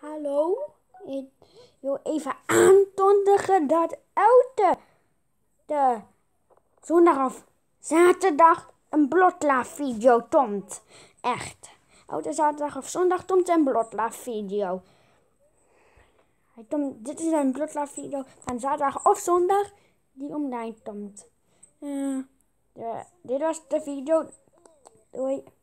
Hallo, ik wil even aankondigen dat elke de zondag of zaterdag een blotla video komt. Echt. Elke zaterdag of zondag komt een blotla video. dit is een blotla video van zaterdag of zondag die online komt. Eh, dit was de video. Doei.